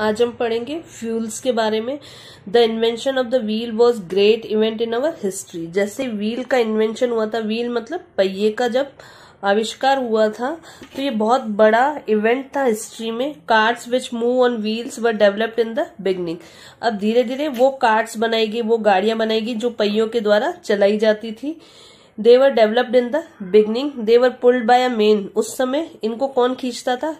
आज हम पढ़ेंगे फ्यूल्स के बारे में the invention of the wheel was great event in our history जैसे व्हील का इन्वेंशन हुआ था व्हील मतलब पहिए का जब आविष्कार हुआ था तो ये बहुत बड़ा इवेंट था हिस्ट्री में carts which move on wheels were developed in the beginning अब धीरे धीरे वो कार्ड्स बनाई गई वो गाड़ियां बनाई गई जो पहियों के द्वारा चलाई जाती थी they were developed in the beginning they were pulled by a men उस समय इनको कौन खींचता था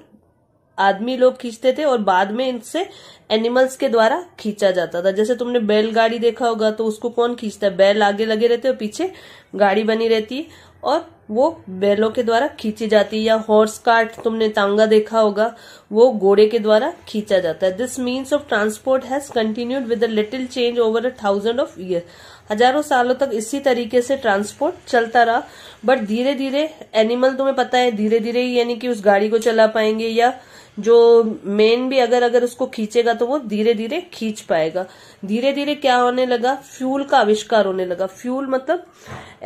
आदमी लोग खींचते थे और बाद में इनसे एनिमल्स के द्वारा खींचा जाता था जैसे तुमने बैल गाड़ी देखा होगा तो उसको कौन खींचता है बैल आगे लगे रहते और पीछे गाड़ी बनी रहती है और वो बैलों के द्वारा खींची जाती है या हॉर्स कार्ट तुमने तांगा देखा होगा वो घोड़े के द्वारा खींचा जाता है this means of transport has continued with little change over a thousand of year हजारों सालों तक इसी तरीके से ट्रांसपोर्ट चलता रहा बट धीरे धीरे एनिमल तुम्हें पता है धीरे धीरे यानी कि उस गाड़ी को चला पाएंगे या जो मेन भी अगर अगर उसको खींचेगा तो वो धीरे धीरे खींच पाएगा धीरे धीरे क्या होने लगा फ्यूल का आविष्कार होने लगा फ्यूल मतलब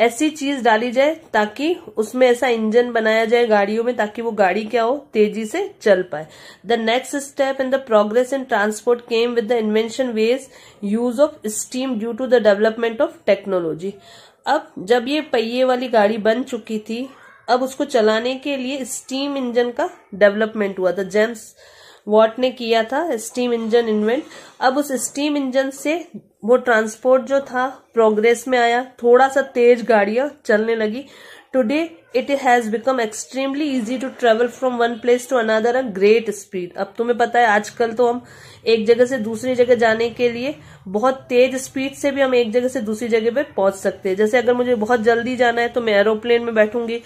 ऐसी चीज डाली जाए ताकि उसमें ऐसा इंजन बनाया जाए गाड़ियों में ताकि वो गाड़ी क्या हो तेजी से चल पाए the next step in the progress in transport came with the invention was use of steam due to the development of technology अब जब ये पहिए वाली गाड़ी बन चुकी थी अब उसको चलाने के लिए स्टीम इंजन का डेवलपमेंट हुआ था जेम्स वॉट ने किया था स्टीम इंजन इन्वेंट अब उस स्टीम इंजन से वो ट्रांसपोर्ट जो था प्रोग्रेस में आया थोड़ा सा तेज गाड़ियां चलने लगी today it has become extremely easy to travel from one place to another a great speed अब तुम्हें पता है आजकल तो हम एक जगह से दूसरी जगह जाने के लिए बहुत तेज स्पीड से भी हम एक जगह से दूसरी जगह पे पहुंच सकते हैं जैसे अगर मुझे बहुत जल्दी जाना है तो मैं एरोप्लेन में बैठूंगी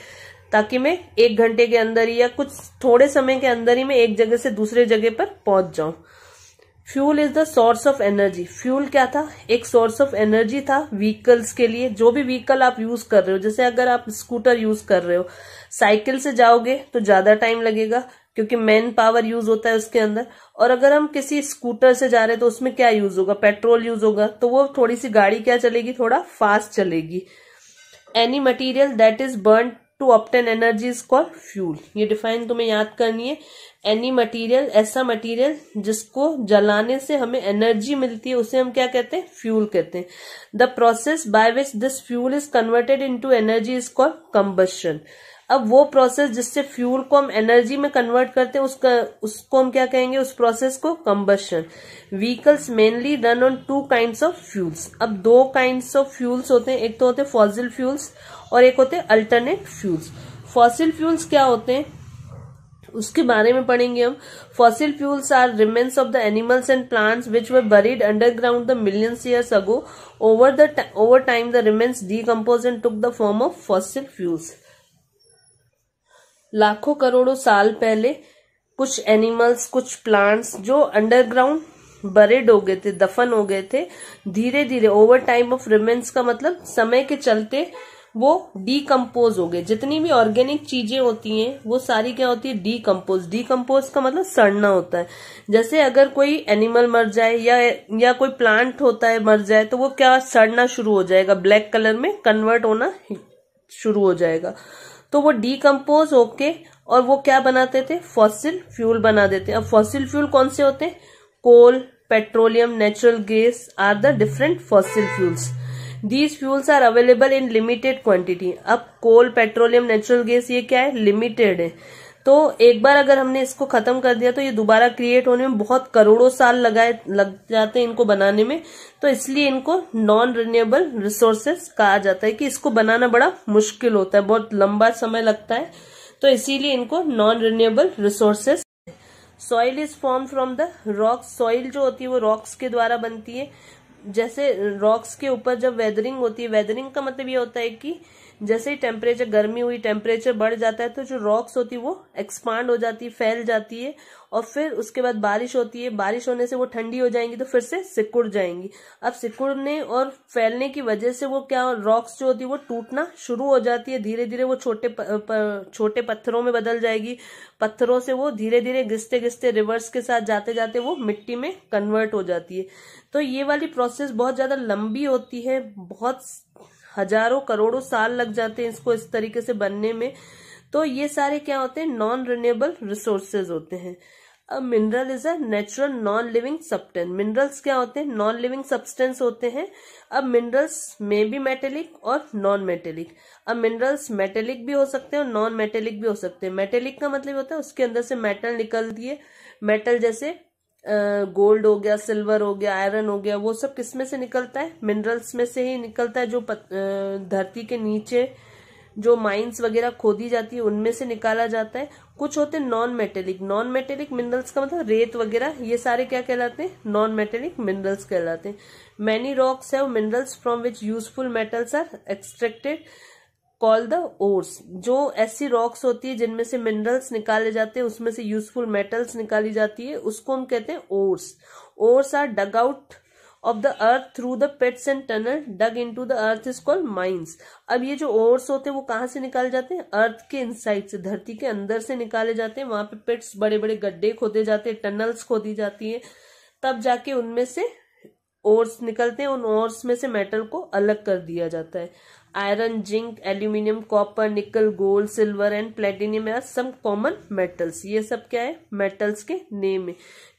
ताकि मैं एक घंटे के अंदर ही या कुछ थोड़े समय के अंदर ही मैं एक जगह से दूसरे जगह पर पहुंच जाऊं fuel is the source of energy fuel क्या था एक सोर्स ऑफ एनर्जी था व्हीकल्स के लिए जो भी व्हीकल आप यूज कर रहे हो जैसे अगर आप स्कूटर यूज कर रहे हो साइकिल से जाओगे तो ज्यादा टाइम लगेगा क्योंकि मैन पावर यूज होता है उसके अंदर और अगर हम किसी स्कूटर से जा रहे हैं तो उसमें क्या यूज होगा पेट्रोल यूज होगा तो वो थोड़ी सी गाड़ी क्या चलेगी थोड़ा फास्ट चलेगी any material that is burn to obtain energy is called fuel ये डिफाइन तुम्हें याद करनी है एनी मटीरियल ऐसा मटीरियल जिसको जलाने से हमें एनर्जी मिलती है उसे हम क्या कहते हैं फ्यूल कहते हैं the process by which this fuel is converted into energy is called combustion अब वो प्रोसेस जिससे फ्यूल को हम एनर्जी में कन्वर्ट करते हैं उसका उसको हम क्या कहेंगे उस प्रोसेस को combustion vehicles mainly run on two kinds of fuels अब दो काइंड्स ऑफ फ्यूल्स होते हैं एक तो होते हैं फॉजिल फ्यूल्स और एक होते हैं अल्टरनेट फ्यूल्स फॉसिल फ्यूल्स क्या होते हैं उसके बारे में पढ़ेंगे हम fossil fuels are remains of the animals and plants which were buried underground the millions years ago over the over time the remains decompose and took the form of fossil fuels लाखों करोड़ों साल पहले कुछ animals कुछ plants जो underground buried हो गए थे दफन हो गए थे धीरे धीरे ओवर टाइम ऑफ रिमेन्स का मतलब समय के चलते वो डीकम्पोज हो गए जितनी भी ऑर्गेनिक चीजें होती हैं वो सारी क्या होती है डीकम्पोज डीकम्पोज का मतलब सड़ना होता है जैसे अगर कोई एनिमल मर जाए या या कोई प्लांट होता है मर जाए तो वो क्या सड़ना शुरू हो जाएगा ब्लैक कलर में कन्वर्ट होना शुरू हो जाएगा तो वो डीकम्पोज होके और वो क्या बनाते थे फॉसिल फ्यूल बना देते अब फॉसिल फ्यूल कौन से होते हैं coal petroleum natural gas are the different fossil fuels these fuels are available in limited quantity अब कोल पेट्रोलियम नेचुरल गैस ये क्या है लिमिटेड है तो एक बार अगर हमने इसको खत्म कर दिया तो ये दोबारा क्रिएट होने में बहुत करोड़ों साल लगाए लग जाते हैं इनको बनाने में तो इसलिए इनको नॉन रिन्यूएबल रिसोर्सेस कहा जाता है कि इसको बनाना बड़ा मुश्किल होता है बहुत लंबा समय लगता है तो इसीलिए इनको non renewable resources soil is form from the rock soil जो होती है वो रॉक्स के द्वारा बनती है जैसे रॉक्स के ऊपर जब वेदरिंग होती है वेदरिंग का मतलब ये होता है कि जैसे ही टेम्परेचर गर्मी हुई टेम्परेचर बढ़ जाता है तो जो रॉक्स होती है वो एक्सपांड हो जाती है फैल जाती है और फिर उसके बाद बारिश होती है बारिश होने से वो ठंडी हो जाएंगी तो फिर से सिकुड़ जाएंगी अब सिकुड़ने और फैलने की वजह से वो क्या रॉक्स जो होती है वो टूटना शुरू हो जाती है धीरे धीरे वो छोटे प, प, छोटे पत्थरों में बदल जाएगी पत्थरों से वो धीरे धीरे घिसते घिसते रिवर्स के साथ जाते जाते वो मिट्टी में कन्वर्ट हो जाती है तो ये वाली प्रोसेस बहुत ज़्यादा लंबी होती है बहुत हजारों करोड़ों साल लग जाते हैं इसको इस तरीके से बनने में तो ये सारे क्या होते हैं नॉन रिन्यूएबल रिसोर्सेज होते हैं अब mineral is a natural non living substance minerals क्या होते हैं नॉन लिविंग सब्सटेंस होते हैं अब मिनरल्स में भी मेटेलिक और नॉन मेटेलिक अब मिनरल्स मेटेलिक भी हो सकते हैं और नॉन मेटेलिक भी हो सकते हैं मेटेलिक का मतलब होता है उसके अंदर से मेटल निकल दिए मेटल जैसे गोल्ड हो गया सिल्वर हो गया आयरन हो गया वो सब किस में से निकलता है मिनरल्स में से ही निकलता है जो धरती के नीचे जो माइंस वगैरह खोदी जाती है उनमें से निकाला जाता है कुछ होते हैं non metallic non metallic minerals का मतलब रेत वगैरह ये सारे क्या कहलाते हैं नॉन मेटेलिक मिनरल्स कहलाते हैं मैनी रॉक्स है minerals from which useful metals are extracted call the ores जो ऐसी रॉक्स होती है जिनमें से मिनरल्स निकाले जाते हैं उसमें से यूजफुल मेटल्स निकाली जाती है उसको हम कहते हैं ores ores are dug out of the earth through the pits and tunnel dug into the earth is called mines अब ये जो ओर्स होते हैं वो कहां से निकाले जाते हैं अर्थ के इनसाइड से धरती के अंदर से निकाले जाते हैं वहां पे पेट्स बड़े बड़े गड्ढे खोदे जाते हैं टनल्स खोदी जाती है तब जाके उनमें से ओर्स निकलते हैं उन ओर्स में से मेटल को अलग कर दिया जाता है iron zinc aluminium copper nickel gold silver and platinum are some common metals ये सब क्या है मेटल्स के नेम है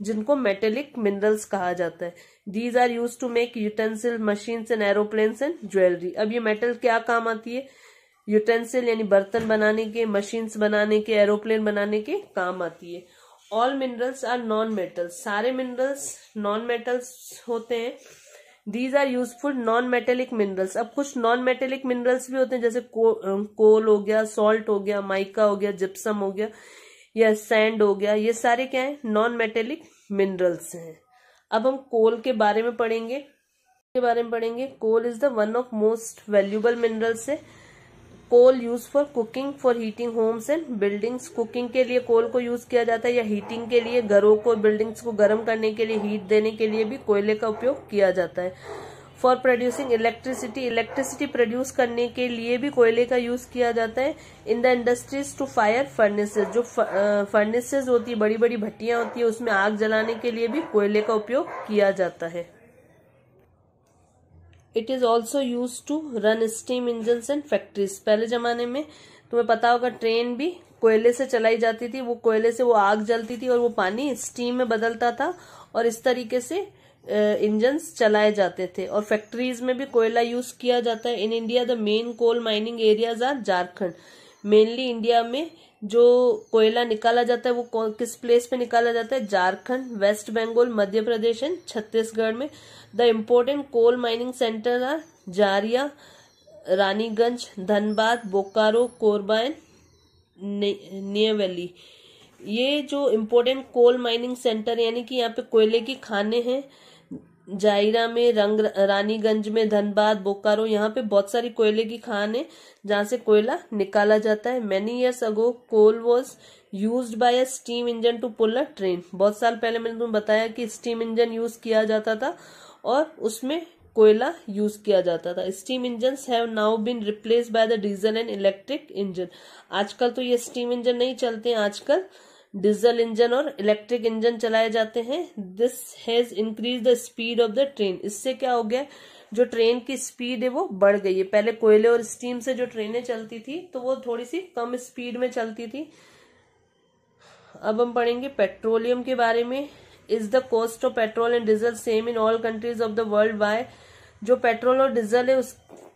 जिनको मेटेलिक मिनरल्स कहा जाता है these are use to make utensil machines and aeroplanes and jewellery अब ये मेटल क्या काम आती है यूटेंसिल यानी बर्तन बनाने के मशीन्स बनाने के एरोप्लेन बनाने के काम आती है all minerals are non metals सारे मिनरल्स नॉन मेटल्स होते हैं these are useful non metallic minerals अब कुछ नॉन मेटेलिक मिनरल्स भी होते हैं जैसे कोल हो गया सॉल्ट हो गया माइका हो गया जिप्सम हो गया या सैंड हो गया ये सारे क्या है नॉन मेटेलिक मिनरल्स हैं अब हम कोल के बारे में पढ़ेंगे के बारे में पढ़ेंगे coal is the one of most valuable minerals है coal use for cooking for heating homes and buildings cooking के लिए कोल को यूज किया जाता है या हीटिंग के लिए घरों को बिल्डिंग्स को गर्म करने के लिए हीट देने के लिए भी कोयले का उपयोग किया जाता है for producing electricity electricity produce करने के लिए भी कोयले का यूज किया जाता है in the industries to fire furnaces जो फर्नेसेज होती है बड़ी बड़ी भट्टियां होती है उसमें आग जलाने के लिए भी कोयले का उपयोग किया जाता है it is also use to run steam engine and factories पहले जमाने में तुम्हें पता होगा ट्रेन भी कोयले से चलाई जाती थी वो कोयले से वो आग जलती थी और वो पानी स्टीम में बदलता था और इस तरीके से इंजन चलाए जाते थे और फैक्ट्रीज में भी कोयला यूज किया जाता है in India the main coal mining areas are Jharkhand mainly India में जो कोयला निकाला जाता है वो किस प्लेस पे निकाला जाता है झारखंड वेस्ट बंगाल मध्य प्रदेश एंड छत्तीसगढ़ में the important coal mining centre are Jharia Raniganj Dhanbad Bokaro Korba and Neyveli ये जो इम्पोर्टेंट कोल माइनिंग सेंटर यानी कि यहाँ पे कोयले की खाने हैं जायरा में रंग रानीगंज में धनबाद बोकारो यहाँ पे बहुत सारी कोयले की खान है जहां से कोयला निकाला जाता है many years ago coal was use by steam engine to pull a train बहुत साल पहले मैंने तुम्हें बताया कि स्टीम इंजन यूज किया जाता था और उसमें कोयला यूज किया जाता था steam engine have now been replace by the diesel and electric engine आजकल तो ये स्टीम इंजन नहीं चलते आजकल डीजल इंजन और इलेक्ट्रिक इंजन चलाए जाते हैं this has increase the speed of the train इससे क्या हो गया जो ट्रेन की स्पीड है वो बढ़ गई है पहले कोयले और स्टीम से जो ट्रेनें चलती थी तो वो थोड़ी सी कम स्पीड में चलती थी अब हम पढ़ेंगे पेट्रोलियम के बारे में is the cost of petrol and diesel same in all countries of the world why जो पेट्रोल और डीजल है उस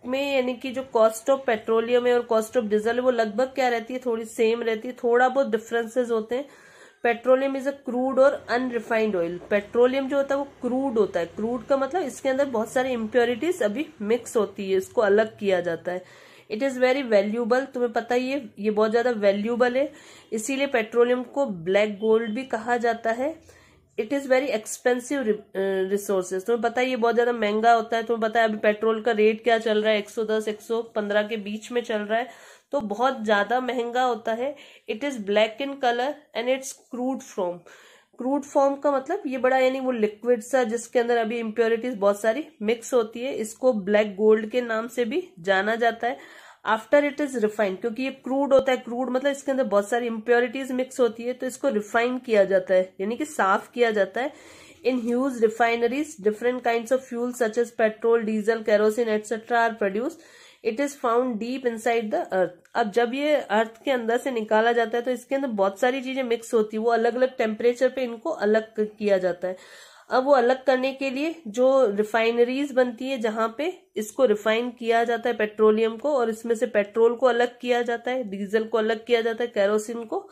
में यानी कि जो कॉस्ट ऑफ पेट्रोलियम है और कॉस्ट ऑफ डीजल है वो लगभग क्या रहती है थोड़ी सेम रहती है थोड़ा बहुत डिफरेंसेस होते हैं पेट्रोलियम इज अ क्रूड और अनरिफाइंड ऑयल पेट्रोलियम जो होता है वो क्रूड होता है क्रूड का मतलब इसके अंदर बहुत सारी इम्प्योरिटीज अभी मिक्स होती है इसको अलग किया जाता है इट इज़ वेरी वैल्यूबल तुम्हें पता ही है ये बहुत ज़्यादा वैल्यूबल है इसीलिए पेट्रोलियम को ब्लैक गोल्ड भी कहा जाता है it is very expensive resources तुम्हें पता है ये बहुत ज़्यादा महंगा होता है तुम्हें पता है अभी पेट्रोल का रेट क्या चल रहा है 110 115 के बीच में चल रहा है तो बहुत ज़्यादा महंगा होता है it is black in colour and its crude form crude form का मतलब ये बड़ा यानी वो लिक्विड सा जिसके अंदर अभी इम्प्योरिटीज बहुत सारी मिक्स होती है इसको ब्लैक गोल्ड के नाम से भी जाना जाता है आफ्टर इट इज रिफाइंड क्योंकि ये क्रूड होता है क्रूड मतलब इसके अंदर बहुत सारी इम्प्योरिटीज मिक्स होती है तो इसको रिफाइन किया जाता है यानी कि साफ किया जाता है in huge refineries different kind of fuel such as petrol diesel kerosene etcetera are produce it is found deep inside the earth अब जब ये अर्थ के अंदर से निकाला जाता है तो इसके अंदर बहुत सारी चीजें मिक्स होती है वो अलग अलग टेम्परेचर पे इनको अलग किया जाता है अब वो अलग करने के लिए जो रिफाइनरीज बनती है जहां पे इसको रिफाइन किया जाता है पेट्रोलियम को और इसमें से पेट्रोल को अलग किया जाता है डीजल को अलग किया जाता है कैरोसिन को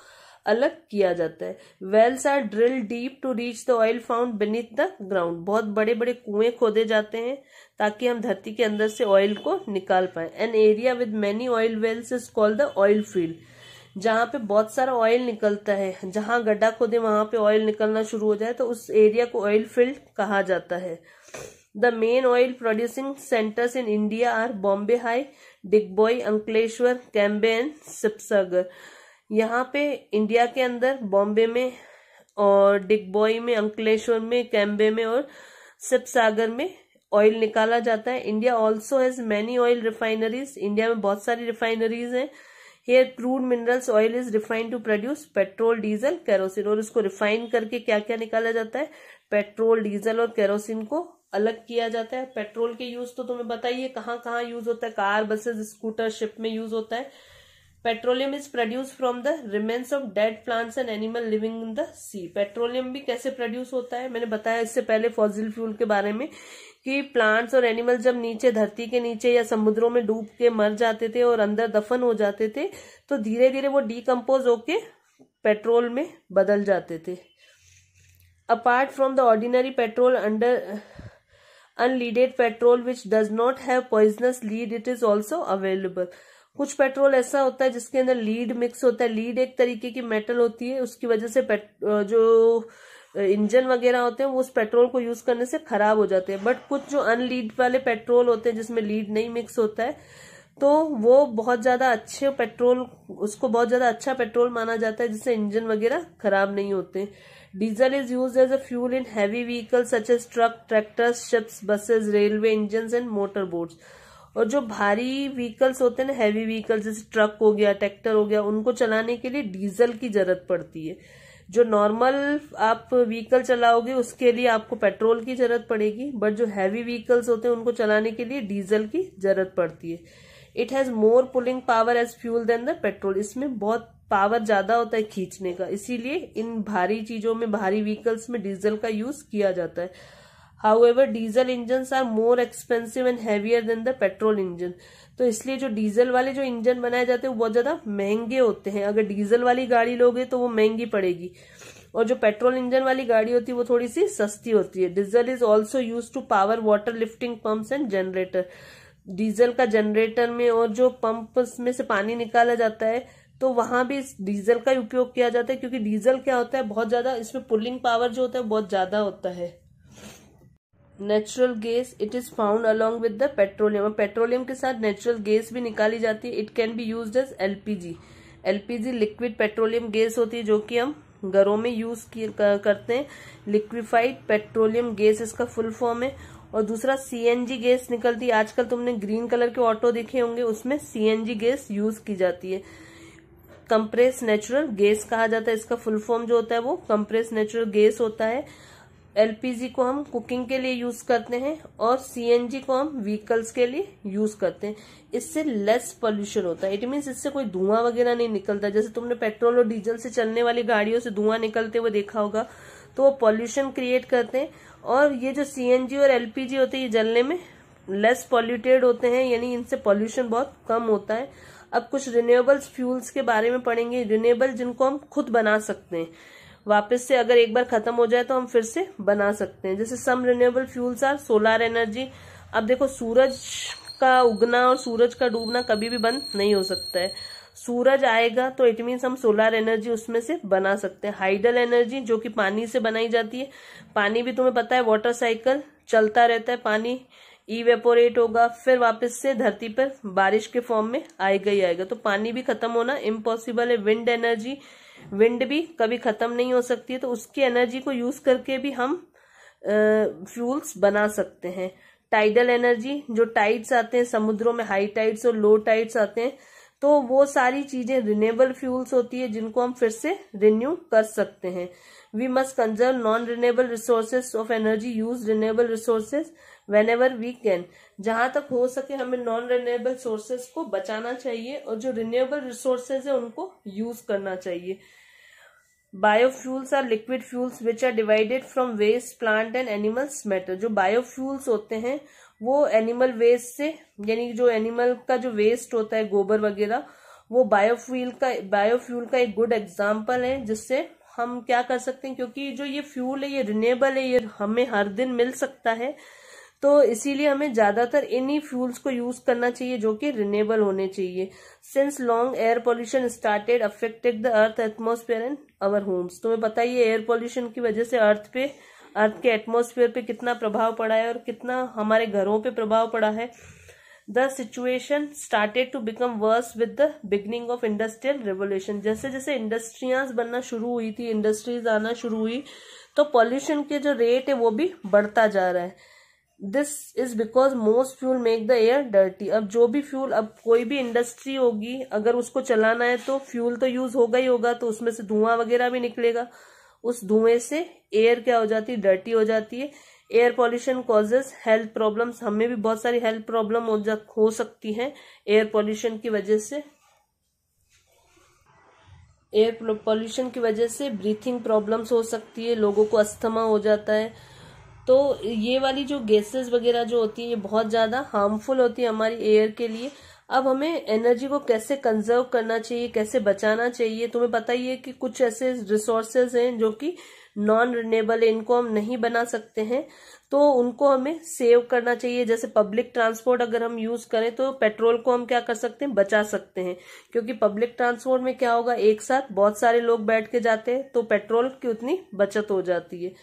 अलग किया जाता है wells are drill deep to reach the oil found beneath the ground बहुत बड़े बड़े कुएं खोदे जाते हैं ताकि हम धरती के अंदर से ऑयल को निकाल पाए an area with many oil wells is called the oil field जहाँ पे बहुत सारा ऑयल निकलता है जहाँ गड्ढा खोदे वहां पे ऑयल निकलना शुरू हो जाए तो उस एरिया को ऑयल फील्ड कहा जाता है the main oil producing centres in India are Bombay High Digboi Ankleshwar Cambay and Sibsagar यहाँ पे इंडिया के अंदर बॉम्बे में और डिगबोई में अंकलेश्वर में कैम्बे में और सिपसागर में ऑयल निकाला जाता है India also has many oil refineries India में बहुत सारी रिफाइनरीज हैं here crude minerals oil is refined to produce petrol diesel kerosene और इसको रिफाइन करके क्या क्या निकाला जाता है पेट्रोल डीजल और कैरोसिन को अलग किया जाता है पेट्रोल के यूज तो तुम्हें बताइए कहाँ कहाँ यूज होता है कार बसेस स्कूटर शिप में यूज होता है petroleum is produce from the remains of dead plants and animal living in the sea petroleum भी कैसे प्रोड्यूस होता है मैंने बताया इससे पहले फॉजिल फ्यूल के बारे में कि प्लांट्स और एनिमल जब नीचे धरती के नीचे या समुद्रों में डूब के मर जाते थे और अंदर दफन हो जाते थे तो धीरे धीरे वो डीकम्पोज होके पेट्रोल में बदल जाते थे apart from the ordinary petrol under unleaded petrol which does not have poisonous lead it is also available कुछ पेट्रोल ऐसा होता है जिसके अंदर लीड मिक्स होता है लीड एक तरीके की मेटल होती है उसकी वजह से जो इंजन वगैरह होते हैं वो उस पेट्रोल को यूज करने से खराब हो जाते हैं बट कुछ जो अनलीड वाले पेट्रोल होते हैं जिसमें लीड नहीं मिक्स होता है तो वो बहुत ज्यादा अच्छे पेट्रोल उसको बहुत ज्यादा अच्छा पेट्रोल माना जाता है जिससे इंजन वगैरह खराब नहीं होते diesel is use as a fuel in heavy vehicle such as truck tractors ships buses railway engine and motor boats और जो भारी व्हीकल्स होते हैं ना हैवी व्हीकल्स जैसे ट्रक हो गया ट्रैक्टर हो गया उनको चलाने के लिए डीजल की जरूरत पड़ती है जो नॉर्मल आप व्हीकल चलाओगे उसके लिए आपको पेट्रोल की जरूरत पड़ेगी बट जो हैवी व्हीकल्स होते हैं उनको चलाने के लिए डीजल की जरूरत पड़ती है it has more pulling power as fuel than the petrol इसमें बहुत पावर ज्यादा होता है खींचने का इसीलिए इन भारी चीजों में भारी व्हीकल्स में डीजल का यूज किया जाता है however diesel engine are more expensive and heavier than the petrol engine तो इसलिए जो डीजल वाले जो इंजन बनाए जाते हैं वो बहुत ज़्यादा महंगे होते हैं अगर डीजल वाली गाड़ी लोगे तो वो महंगी पड़ेगी और जो पेट्रोल इंजन वाली गाड़ी होती है वो थोड़ी सी सस्ती होती है diesel is also use to power water lifting pumps and generator diesel का जनरेटर में और जो पंप में से पानी निकाला जाता है तो वहां भी डीजल का उपयोग किया जाता है क्योंकि डीजल क्या होता है बहुत ज्यादा इसमें पुलिंग पावर जो होता है बहुत ज्यादा होता है natural gas it is found along with the petroleum petroleum के साथ नेचुरल गैस भी निकाली जाती है it can be use as LPG LPG liquid petroleum gas होती है जो कि हम घरों में यूज करते हैं लिक्विफाइड पेट्रोलियम गैस इसका फुल फॉर्म है और दूसरा सीएनजी गैस निकलती है आजकल तुमने ग्रीन कलर के ऑटो देखे होंगे उसमें सीएनजी गैस यूज की जाती है कंप्रेस नेचुरल गैस कहा जाता है इसका फुल फॉर्म जो होता है वो कंप्रेस नेचुरल गैस होता है एलपीजी को हम कुकिंग के लिए यूज करते हैं और सीएनजी को हम व्हीकल्स के लिए यूज करते हैं इससे लेस पोल्यूशन होता है इट मीन्स इससे कोई धुआं वगैरह नहीं निकलता जैसे तुमने पेट्रोल और डीजल से चलने वाली गाड़ियों से धुआं निकलते हुए देखा होगा तो वो पॉल्यूशन क्रिएट करते हैं और ये जो सी और एलपीजी होते हैं ये जलने में लेस पॉल्यूटेड होते हैं यानी इनसे पॉल्यूशन बहुत कम होता है अब कुछ रिन्यूएबल्स फ्यूल्स के बारे में पढ़ेंगे रिन्यूएबल जिनको हम खुद बना सकते हैं वापस से अगर एक बार खत्म हो जाए तो हम फिर से बना सकते हैं जैसे some renewable fuels are solar energy अब देखो सूरज का उगना और सूरज का डूबना कभी भी बंद नहीं हो सकता है सूरज आएगा तो इट मीन्स हम सोलर एनर्जी उसमें से बना सकते हैं हाइडल एनर्जी जो कि पानी से बनाई जाती है पानी भी तुम्हें पता है वाटर साइकिल चलता रहता है पानी इवेपोरेट होगा फिर वापस से धरती पर बारिश के फॉर्म में आएगा ही आएगा तो पानी भी खत्म होना इम्पॉसिबल है विंड एनर्जी विंड भी कभी ख़त्म नहीं हो सकती है तो उसकी एनर्जी को यूज़ करके भी हम फ्यूल्स बना सकते हैं टाइडल एनर्जी जो टाइड्स आते हैं समुद्रों में हाई टाइड्स और लो टाइड्स आते हैं तो वो सारी चीज़ें रिनेबल फ्यूल्स होती है जिनको हम फिर से रिन्यू कर सकते हैं we must conserve non renewable resources of energy use renewable resources whenever we can जहां तक हो सके हमें नॉन रिन्यूएबल सोर्सेज को बचाना चाहिए और जो रिन्यूएबल रिसोर्सेज है उनको यूज करना चाहिए biofuels are liquid fuels which are divided from waste plant and animals matter जो बायोफ्यूल्स होते हैं वो एनिमल वेस्ट से यानी जो एनिमल का जो वेस्ट होता है गोबर वगैरह वो बायोफ्यूल का बायोफ्यूल का एक गुड एग्जाम्पल है जिससे हम क्या कर सकते हैं क्योंकि जो ये फ्यूल है ये रिन्यूएबल है ये हमें हर दिन मिल सकता है तो इसीलिए हमें ज़्यादातर इन्हीं फ्यूल्स को यूज़ करना चाहिए जो कि रिनेबल होने चाहिए since long air pollution started affected the earth atmosphere and our homes तुम्हें पता ही एयर पॉल्यूशन की वजह से अर्थ पे अर्थ के एटमोसफेयर पे कितना प्रभाव पड़ा है और कितना हमारे घरों पे प्रभाव पड़ा है the situation started to become worse with the beginning of industrial revolution जैसे जैसे इंडस्ट्रियाज बनना शुरू हुई थी इंडस्ट्रीज आना शुरू हुई तो पॉल्यूशन के जो रेट है वो भी बढ़ता जा रहा है this is because most fuel make the air dirty अब जो भी फ्यूल अब कोई भी इंडस्ट्री होगी अगर उसको चलाना है तो फ्यूल तो यूज होगा ही होगा तो उसमें से धुआं वगैरह भी निकलेगा उस धुएं से एयर क्या हो जाती है डर्टी हो जाती है air pollution causes health problems हमें भी बहुत सारी हेल्थ प्रॉब्लम हो, हो सकती हैं एयर पॉल्यूशन की वजह से एयर पॉल्यूशन की वजह से ब्रीथिंग प्रॉब्लम्स हो सकती है लोगों को अस्थमा हो जाता है तो ये वाली जो गैसेस वगैरह जो होती है ये बहुत ज़्यादा हार्मफुल होती है हमारी एयर के लिए अब हमें एनर्जी को कैसे कंजर्व करना चाहिए कैसे बचाना चाहिए तुम्हें पता ही है कि कुछ ऐसे रिसोर्सेज हैं जो कि नॉन रिनेबल है इनको हम नहीं बना सकते हैं तो उनको हमें सेव करना चाहिए जैसे पब्लिक ट्रांसपोर्ट अगर हम यूज़ करें तो पेट्रोल को हम क्या कर सकते हैं बचा सकते हैं क्योंकि पब्लिक ट्रांसपोर्ट में क्या होगा एक साथ बहुत सारे लोग बैठ के जाते हैं तो पेट्रोल की उतनी बचत हो जाती है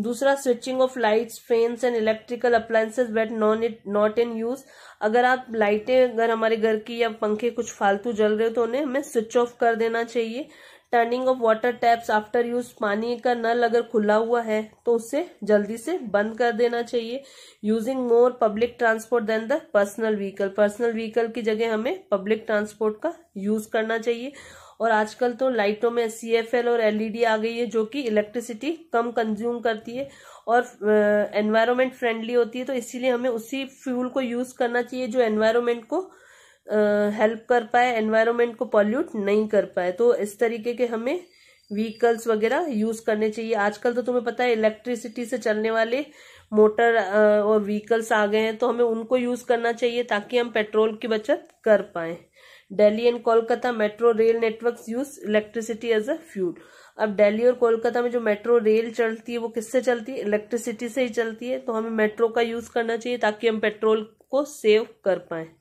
दूसरा switching off lights fans and electrical appliances wait non it not in use अगर आप लाइटें अगर हमारे घर की या पंखे कुछ फालतू जल रहे हो तो उन्हें हमें स्विच ऑफ कर देना चाहिए turning off water taps after use पानी का नल अगर खुला हुआ है तो उसे जल्दी से बंद कर देना चाहिए using more public transport than the personal vehicle personal vehicle की जगह हमें पब्लिक ट्रांसपोर्ट का यूज करना चाहिए और आजकल तो लाइटों में सी और एलईडी e आ गई है जो कि इलेक्ट्रिसिटी कम कंज्यूम करती है और एनवायरमेंट फ्रेंडली होती है तो इसीलिए हमें उसी फ्यूल को यूज़ करना चाहिए जो एनवायरमेंट को हेल्प कर पाए एनवायरमेंट को पॉल्यूट नहीं कर पाए तो इस तरीके के हमें व्हीकल्स वगैरह यूज़ करने चाहिए आजकल तो तुम्हें पता है इलेक्ट्रिसिटी से चलने वाले मोटर और व्हीकल्स आ गए हैं तो हमें उनको यूज़ करना चाहिए ताकि हम पेट्रोल की बचत कर पाए Delhi and Kolkata metro rail network use electricity as a fuel अब दिल्ली और कोलकाता में जो मेट्रो रेल चलती है वो किससे चलती है इलेक्ट्रिसिटी से ही चलती है तो हमें मेट्रो का यूज करना चाहिए ताकि हम पेट्रोल को सेव कर पाए